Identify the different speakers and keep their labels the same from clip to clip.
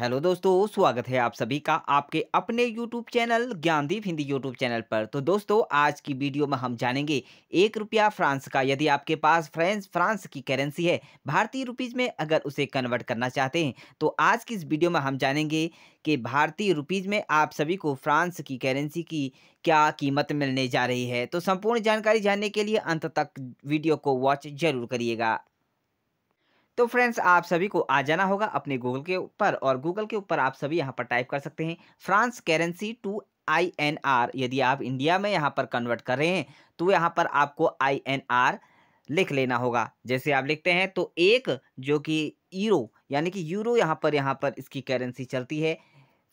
Speaker 1: hello दोस्तों स्वागत है आप सभी का आपके अपने YouTube channel Gyandeep Hindi YouTube channel पर तो दोस्तों आज की वीडियो में हम जानेंगे एक रुपया फ्रांस का यदि आपके पास फ्रेंस फ्रांस की करेंसी है भारतीय रुपीज़ में अगर उसे कन्वर्ट करना चाहते हैं तो आज की इस वीडियो में हम जानेंगे कि भारतीय रुपीज़ में आप सभी को फ्रांस की करेंसी की क्या कीमत मिलने जा रही है तो संपूर्ण जानकारी जानने के लिए अंत तक वीडियो को वॉच जरूर करिएगा तो फ्रेंड्स आप सभी को आ जाना होगा अपने गूगल के ऊपर और गूगल के ऊपर आप सभी यहाँ पर टाइप कर सकते हैं France currency to I N R यदि आप इंडिया में यहाँ पर कन्वर्ट कर रहे हैं तो यहाँ पर आपको आई एन आर लिख लेना होगा जैसे आप लिखते हैं तो एक जो कि यूरो यानी कि यूरो यहाँ पर यहाँ पर इसकी करेंसी चलती है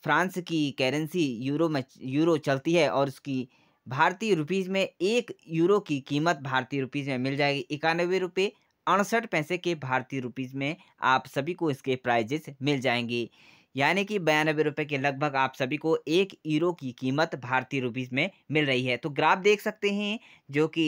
Speaker 1: फ्रांस की करेंसी यूरो में यूरो चलती है और उसकी भारतीय रुपीज़ में एक यूरो की कीमत भारतीय रुपीज़ में मिल जाएगी इक्यानवे रुपये अड़सठ पैसे के भारतीय रुपीज़ में आप सभी को इसके प्राइजेस मिल जाएंगी यानी कि बयानबे रुपये के लगभग आप सभी को एक ईरो की कीमत भारतीय रुपीज़ में मिल रही है तो ग्राफ देख सकते हैं जो कि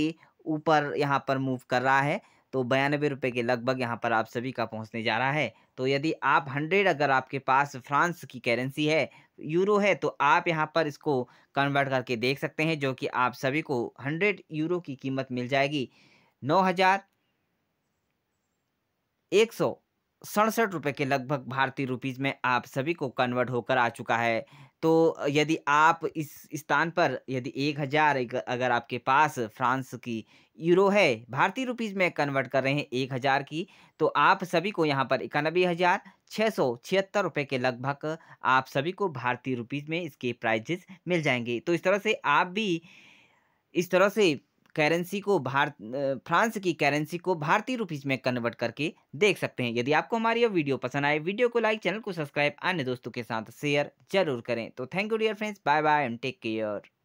Speaker 1: ऊपर यहाँ पर मूव कर रहा है तो बयानबे रुपये के लगभग यहाँ पर आप सभी का पहुँचने जा रहा है तो यदि आप हंड्रेड अगर आपके पास फ्रांस की करेंसी है यूरो है तो आप यहाँ पर इसको कन्वर्ट करके देख सकते हैं जो कि आप सभी को हंड्रेड यूरो की कीमत मिल जाएगी नौ हज़ार एक सौ सड़सठ रुपये के लगभग भारतीय रुपीज़ में आप सभी को कन्वर्ट होकर आ चुका है तो यदि आप इस स्थान पर यदि एक हज़ार अगर आपके पास फ्रांस की यूरो है भारतीय रुपीज़ में कन्वर्ट कर रहे हैं एक हज़ार की तो आप सभी को यहाँ पर इक्यानबे हज़ार छः सौ छिहत्तर रुपये के लगभग आप सभी को भारतीय रुपीज़ में इसके प्राइजेस मिल जाएंगे तो इस तरह से आप भी इस तरह से करेंसी को भारत फ्रांस की करेंसी को भारतीय रुपीज़ में कन्वर्ट करके देख सकते हैं यदि आपको हमारी यह वीडियो पसंद आए वीडियो को लाइक चैनल को सब्सक्राइब अन्य दोस्तों के साथ शेयर जरूर करें तो thank you dear friends bye bye and take care